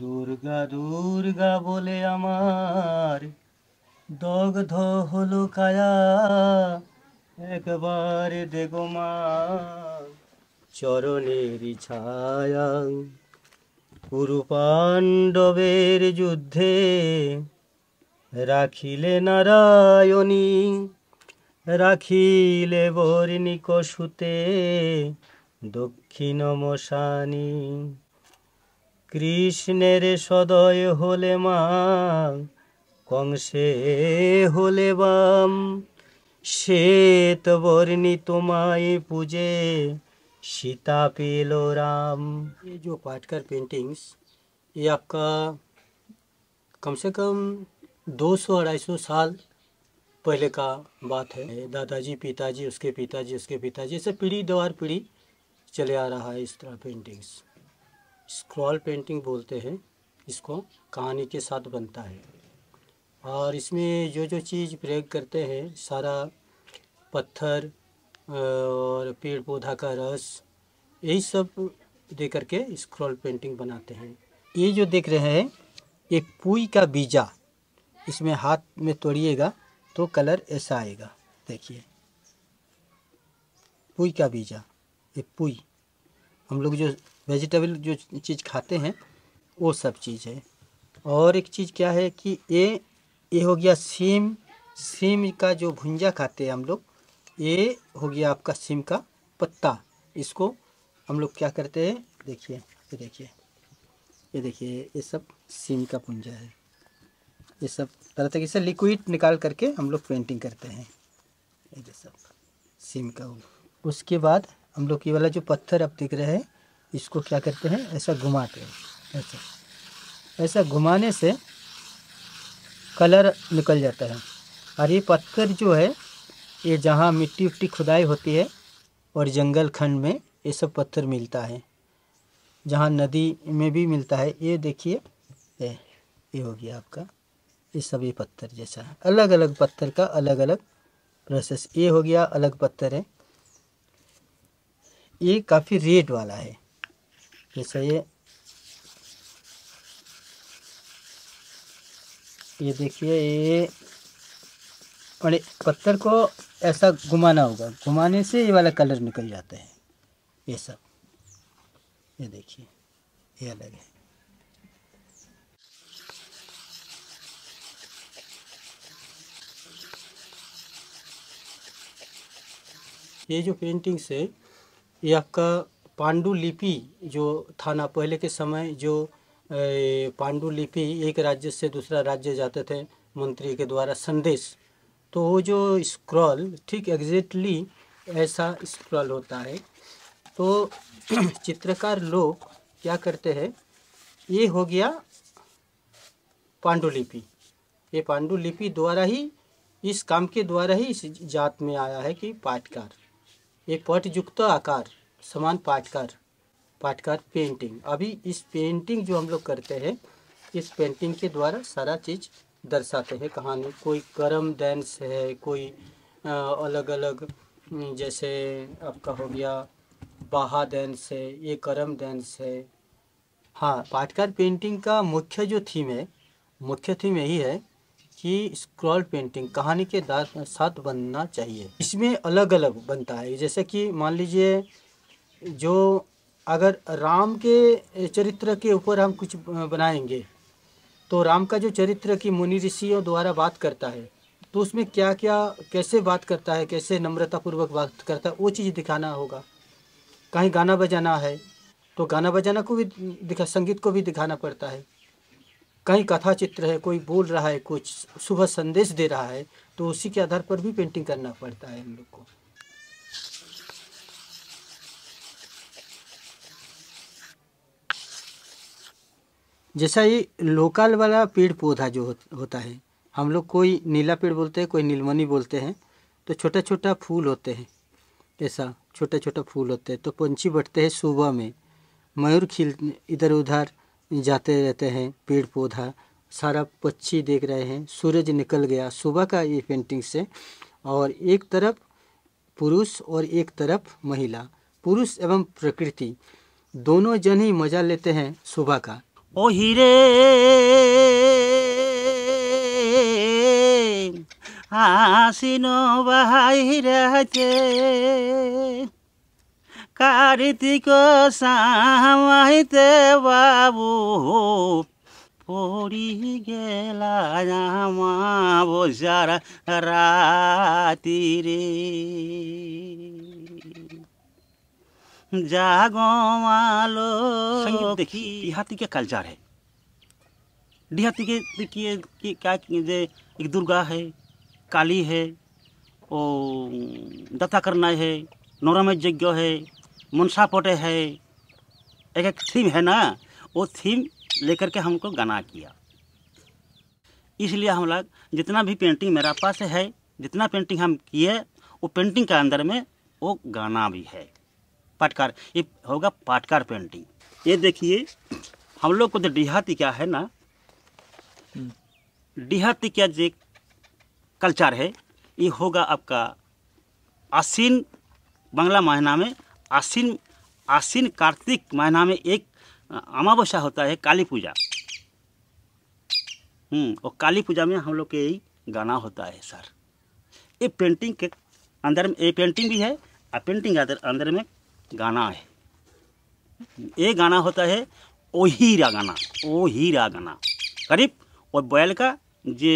দুর্গা দুর্গা বলে আমার দগ্ধ হলো কায়া একবার দেখো মা চরণের ছায়া কুরু পাণ্ডবের যুদ্ধে রাখিলে নারায়ণী রাখিলে বর্ণিক সুতে দক্ষিণ মশানী কৃষ্ণের सदय होले मां कंसे होले बाम श्वेत वर्णी तुम्हारी पूजे सीता पेलो राम ये जो पाटकर पेंटिंग्स ये आपका कम से कम 200-250 साल पहले का बात है दादाजी पिताजी उसके पिताजी उसके पिताजी ऐसे पीढ़ी दवार पीढ़ी चले आ रहा है इस तरह पेंटिंग्स स्क्रॉल पेंटिंग बोलते हैं इसको कहानी के साथ बनता है और इसमें जो जो चीज़ प्रयोग करते हैं सारा पत्थर और पेड़ पौधा का रस यही सब दे करके स्क्रॉल पेंटिंग बनाते हैं ये जो देख रहे हैं एक पुई का बीजा इसमें हाथ में तोड़िएगा तो कलर ऐसा आएगा देखिए पुई का बीजा ये पुई हम लोग जो वेजिटेबल जो चीज़ खाते हैं वो सब चीज़ है और एक चीज़ क्या है कि ये ये हो गया सीम सीम का जो भुंजा खाते हैं हम लोग ये हो गया आपका सीम का पत्ता इसको हम लोग क्या करते हैं देखिए ये देखिए ये देखिए ये सब सीम का पुंजा है ये सब तरह तरह से लिक्विड निकाल करके हम लोग पेंटिंग करते हैं ये सब सीम का उसके बाद हम लोग ये वाला जो पत्थर आप देख रहे हैं इसको क्या करते हैं ऐसा घुमाते हैं ऐसा ऐसा घुमाने से कलर निकल जाता है और ये पत्थर जो है ये जहाँ मिट्टी उट्टी खुदाई होती है और जंगल खंड में ये सब पत्थर मिलता है जहाँ नदी में भी मिलता है ये देखिए ये ये हो गया आपका ये सब ये पत्थर जैसा है अलग अलग पत्थर का अलग अलग प्रोसेस ये हो गया अलग पत्थर है ये काफ़ी रेड वाला है सही है ये देखिए ये और पत्थर को ऐसा घुमाना होगा घुमाने से ये वाला कलर निकल जाता है ये सब ये देखिए ये अलग है ये जो पेंटिंग्स है ये आपका पांडुलिपि जो था ना पहले के समय जो पांडुलिपि एक राज्य से दूसरा राज्य जाते थे मंत्री के द्वारा संदेश तो वो जो स्क्रॉल ठीक एग्जैक्टली ऐसा स्क्रॉल होता है तो चित्रकार लोग क्या करते हैं ये हो गया पांडुलिपि ये पांडुलिपि द्वारा ही इस काम के द्वारा ही इस जात में आया है कि पाठकार ये पटयुक्त आकार समान पाटकर पाठकार पेंटिंग अभी इस पेंटिंग जो हम लोग करते हैं इस पेंटिंग के द्वारा सारा चीज़ दर्शाते हैं कहानी कोई करम डांस है कोई अलग अलग जैसे आपका हो गया बाहा डांस है ये करम डांस है हाँ पाठकार पेंटिंग का मुख्य जो थीम है मुख्य थीम यही है कि स्क्रॉल पेंटिंग कहानी के साथ बनना चाहिए इसमें अलग अलग बनता है जैसे कि मान लीजिए जो अगर राम के चरित्र के ऊपर हम कुछ बनाएंगे तो राम का जो चरित्र की मुनि ऋषियों द्वारा बात करता है तो उसमें क्या क्या कैसे बात करता है कैसे नम्रतापूर्वक बात करता है वो चीज़ दिखाना होगा कहीं गाना बजाना है तो गाना बजाना को भी दिखा संगीत को भी दिखाना पड़ता है कहीं कथा चित्र है कोई बोल रहा है कुछ शुभ संदेश दे रहा है तो उसी के आधार पर भी पेंटिंग करना पड़ता है हम लोग को जैसा ये लोकल वाला पेड़ पौधा जो होता है हम लोग कोई नीला पेड़ बोलते हैं कोई नीलमनी बोलते हैं तो छोटा छोटा फूल होते हैं ऐसा छोटा छोटा फूल होते हैं तो पंछी बढ़ते हैं सुबह में मयूर खिल इधर उधर जाते रहते हैं पेड़ पौधा सारा पक्षी देख रहे हैं सूरज निकल गया सुबह का ये पेंटिंग से और एक तरफ पुरुष और एक तरफ महिला पुरुष एवं प्रकृति दोनों जन ही मज़ा लेते हैं सुबह का ওহিরে আসিন বাহিরাতে কার্তিক সামাইতে বাবু পড়ি গেলা জামা বসার রাতিরে जागो वालो देखिए देहाती कल्चर है देहाती के देखिए क्या जे एक दुर्गा है काली है ओ दत्ता करना है नौरम यज्ञ है मनसा पोटे है एक एक थीम है ना वो थीम लेकर के हमको गाना किया इसलिए हम लोग जितना भी पेंटिंग मेरा पास है जितना पेंटिंग हम किए वो पेंटिंग के अंदर में वो गाना भी है पाटकार ये होगा पाटकार पेंटिंग ये देखिए हम लोग को तो डिहाती क्या है ना डिहाती हम्म। क्या जो कल्चर है ये होगा आपका आसीन बंगला महीना में आसीन आसीन कार्तिक महीना में एक अमावस्या होता है काली पूजा हम्म, और काली पूजा में हम लोग के यही गाना होता है सर ये पेंटिंग के अंदर में ये पेंटिंग भी है और पेंटिंग के अंदर में गाना है ये गाना होता है ओ हीरा गाना ओ हीरा गाना करीब और बैल का जे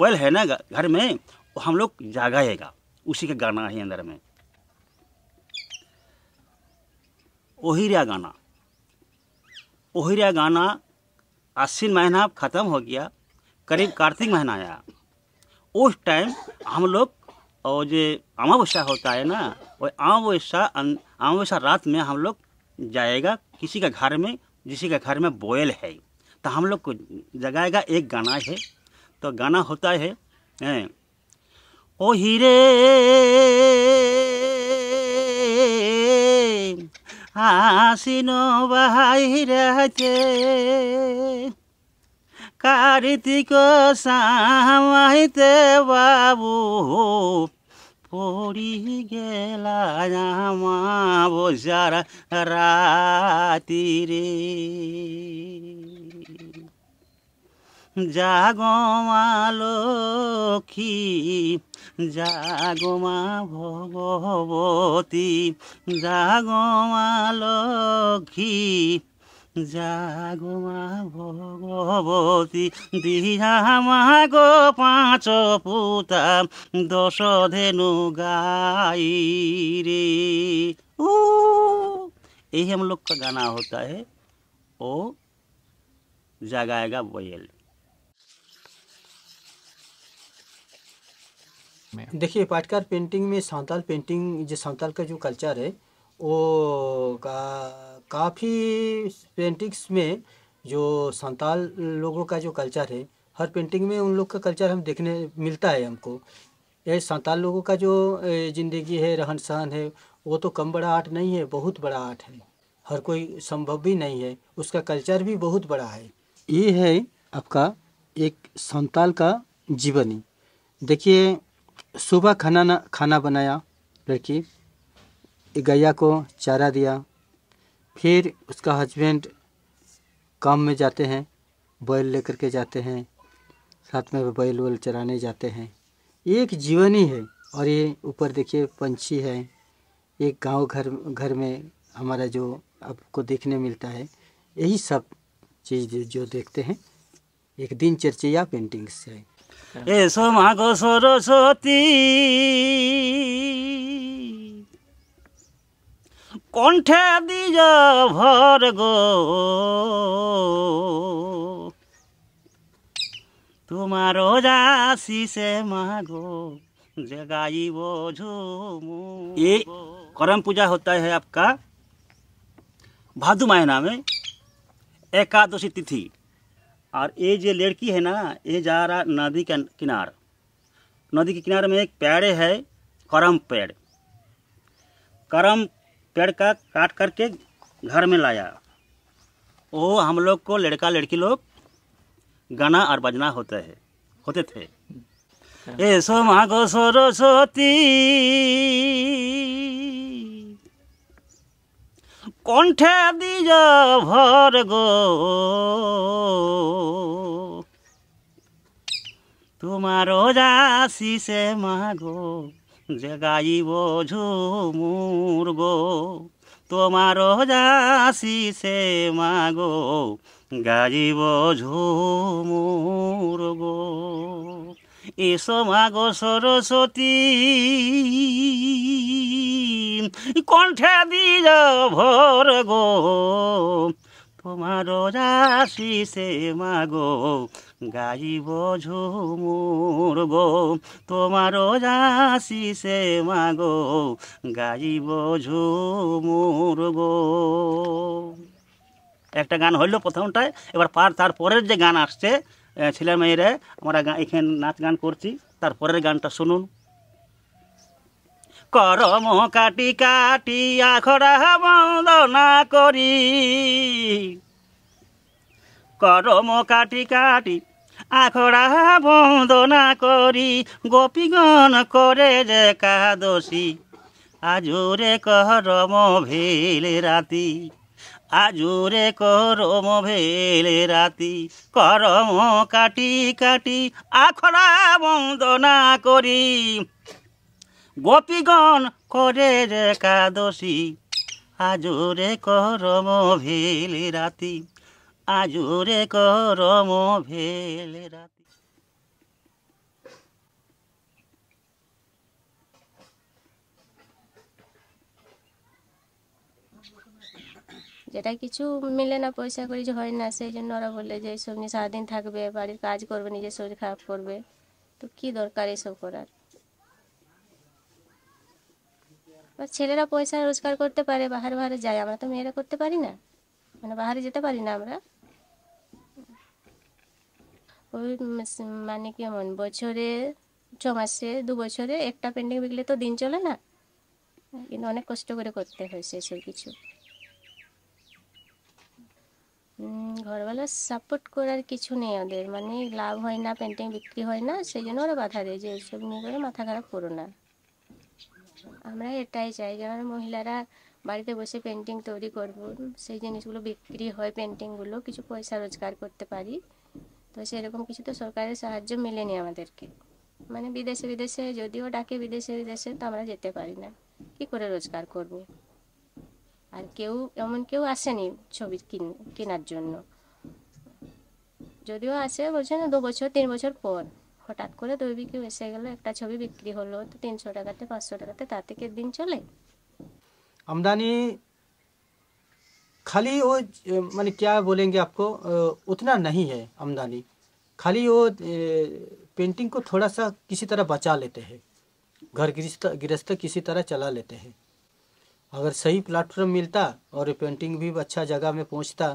बैल है ना घर में वो हम लोग जागाएगा उसी का गाना है अंदर में ओहिरिया गाना ओहिरा गाना आश्विन महीना खत्म हो गया करीब कार्तिक महीना आया उस टाइम हम लोग और जो अमावस्या होता है ना वो अमावस्या अमावस्या रात में हम लोग जाएगा किसी का घर में जिस का घर में बोयल है तो हम लोग को जगाएगा एक गाना है तो गाना होता है ओ हीरे आसिनो बहाई रहते কার্তিক সামাইতে বাবু পড়ি গেলা জামা রাতি রে জাগমা লক্ষ্মী জাগমা ভগবতী জাগমা জাগো মা ভগবতী দিয়া মাগো পাঁচ পুতা দশ ধেনু গাই ओ यही हम लोग का गाना होता है ओ जागाएगा बोयल देखिए पाटकार पेंटिंग में सांताल पेंटिंग जो सांताल का जो कल्चर है वो का काफ़ी पेंटिंग्स में जो संताल लोगों का जो कल्चर है हर पेंटिंग में उन लोग का कल्चर हम देखने मिलता है हमको ये संताल लोगों का जो ज़िंदगी है रहन सहन है वो तो कम बड़ा आर्ट नहीं है बहुत बड़ा आर्ट है हर कोई संभव भी नहीं है उसका कल्चर भी बहुत बड़ा है ये है आपका एक संताल का जीवनी देखिए सुबह खाना खाना बनाया लड़की गैया को चारा दिया फिर उसका हस्बैंड काम में जाते हैं बैल लेकर के जाते हैं साथ में बैल वैल चराने जाते हैं एक जीवन ही है और ये ऊपर देखिए पंछी है एक गांव घर घर में हमारा जो आपको देखने मिलता है यही सब चीज़ जो देखते हैं एक दिन चर्चिया पेंटिंग्स से मागो सरस्वती কণ্ঠে দিয়া ভর গো তোমার যাসিসে মাগো जगाई वो झूमू ये करम पूजा होता है आपका भादु महीना में एकादशी तिथि और ये जो लड़की है ना ये जा रहा नदी के किनार नदी के किनारे में एक पेड़ है करम पेड़ करम पेड़ का काट करके घर में लाया वो हम लोग को लड़का लड़की लोग गाना और बजना होते है होते थे अच्छा। सो मागो सरस्वती কণ্ঠে দিজ ভর গো তোমার যাসি সে মাগো জগাইব ঝুমুর গো তোমার মা মাগো গাইব ঝুমুর গো এসো মাগো সরস্বতী কণ্ঠে দিয়ে ভোর গো তোমার রাশিসে মাগো গাইব ঝুমুর গো তোমার রাশিসে মাগো গাইব ঝুমুর গো একটা গান হইলো প্রথমটায় এবার পার তারপরের যে গান আসছে মেয়েরা আমরা এখানে নাচ গান করছি তারপরের গানটা শুনুন করম কাটি কাটি আখড়া বন্দনা করি করম কাটি কাটি আখড়া বন্দনা করি গোপীগণ করে যে কাদশী আজুরে করম ভেল রাতি আজুরে করম ভেল রাতি করম কাটি কাটি আখড়া বন্দনা করি গোপীগণ করে রে কাদশী আজুরে করম ভেল রাতি আজুরে করম ভেল রাতি যেটা কিছু মিলে না পয়সা করি যে হয় না সেই জন্য ওরা বললে যে সব নিয়ে সারাদিন থাকবে বাড়ির কাজ করবে নিজের শরীর খারাপ করবে তো কি দরকার এসব করার বা ছেলেরা পয়সা রোজগার করতে পারে বাহারে বাহারে যায় আমরা তো মেয়েরা করতে পারি না মানে বাহারে যেতে পারি না আমরা ওই মানে কেমন বছরে ছ মাসে দু বছরে একটা পেন্টিং বিকলে তো দিন চলে না কিন্তু অনেক কষ্ট করে করতে হয়েছে এসব কিছু ঘরওয়ালা সাপোর্ট করার কিছু নেই ওদের মানে লাভ হয় না পেন্টিং বিক্রি হয় না সেই জন্য ওরা বাধা দেয় যে এইসব নিয়ে করে মাথা খারাপ করো না আমরা এটাই চাই যে আমার মহিলারা বাড়িতে বসে পেন্টিং তৈরি করব সেই জিনিসগুলো বিক্রি হয় পেন্টিংগুলো কিছু পয়সা রোজগার করতে পারি তো সেরকম কিছু তো সরকারের সাহায্য মেলেনি আমাদেরকে মানে বিদেশে বিদেশে যদিও ডাকে বিদেশে বিদেশে তো আমরা যেতে পারি না কি করে রোজগার করব আর কেউ এমন কেউ আসেনি ছবি কেনার জন্য যদিও আসে বলছে না দু বছর তিন বছর পর হঠাৎ করে দই বিক্রি এসে গেল একটা ছবি বিক্রি হলো তো তিনশো টাকাতে পাঁচশো টাকাতে তাতে কি দিন চলে আমদানি खाली वो मैंने क्या बोलेंगे आपको उतना नहीं है आमदनी खाली वो पेंटिंग को थोड़ा सा किसी तरह बचा लेते हैं घर गृहस्थ गृहस्थ किसी तरह चला लेते हैं अगर सही प्लेटफॉर्म मिलता और पेंटिंग भी अच्छा जगह में पहुंचता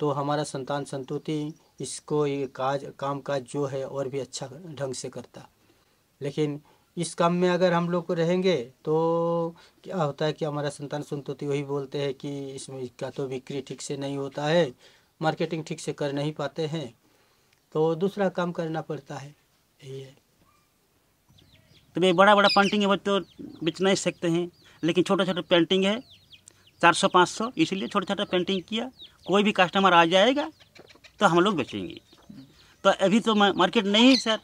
तो हमारा संतान संतुति इसको ये काज काम काज जो है और भी अच्छा ढंग से करता लेकिन इस काम में अगर हम लोग रहेंगे तो क्या होता है कि हमारा संतान तो वही बोलते हैं कि इसमें का तो बिक्री ठीक से नहीं होता है मार्केटिंग ठीक से कर नहीं पाते हैं तो दूसरा काम करना पड़ता है यही है तो ये बड़ा बड़ा पेंटिंग है वो तो बेच नहीं सकते हैं लेकिन छोटा छोटा पेंटिंग है चार सौ पाँच सौ इसीलिए छोटा छोटा पेंटिंग किया कोई भी कस्टमर आ जाएगा तो हम लोग बेचेंगे तो अभी तो मार्केट नहीं है सर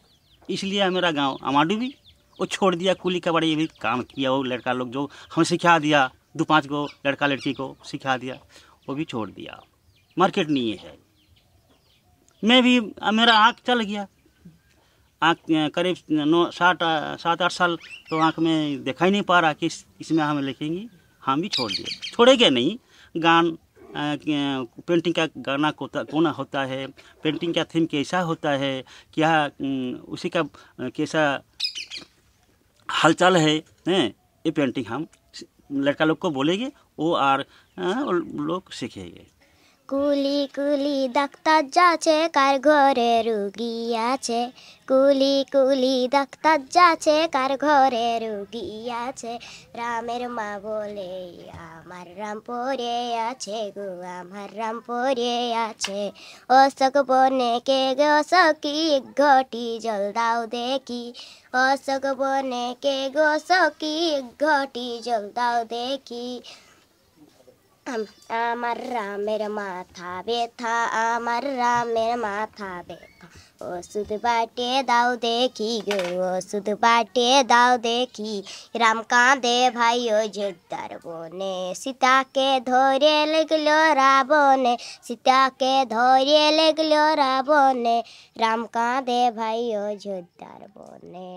इसलिए मेरा गाँव अमाडू भी वो छोड़ दिया कुली कबाड़ी बड़ी भी काम किया वो लड़का लोग जो हमें सिखा दिया दो पाँच को लड़का लड़की को सिखा दिया वो भी छोड़ दिया मार्केट नहीं है मैं भी मेरा आँख चल गया आँख करीब नौ सात सात आठ साल तो आँख में देखा ही नहीं पा रहा कि इसमें हम लिखेंगे हम भी छोड़ दिए छोड़ेंगे नहीं गान पेंटिंग का गाना कोता कोना होता है पेंटिंग का थीम कैसा होता है क्या उसी का कैसा हलचल है हैं ये पेंटिंग हम लड़का लोग को बोलेंगे वो और लोग सीखेंगे কুলি কুলি ডাক্তার যাচ্ছে কার ঘরে রুগী আছে কুলি কুলি ডাক্তার যাচ্ছে কার ঘরে রুগী আছে রামের মা বলে আমার রাম পরে আছে গো আমার রাম পরে আছে অশোক বনে কে গো অশোকি ঘটি জল দাও দেখি অশোক বনে কে গো অশোকি ঘটি জল দাও দেখি আমার রামের মাথা ব্যথা আমার রামের মাথা ব্যথা ওষুধ বাটে দাও দেখি গো ওষুধ বাটে দাও দেখি রাম কাঁদে ভাই ও যোদ্ধার বনে সীতাকে ধরে লাগলো রাবণে সীতাকে ধরে লাগলো রাবণে রাম কাঁদে ভাই ও যোদ্ধার বনে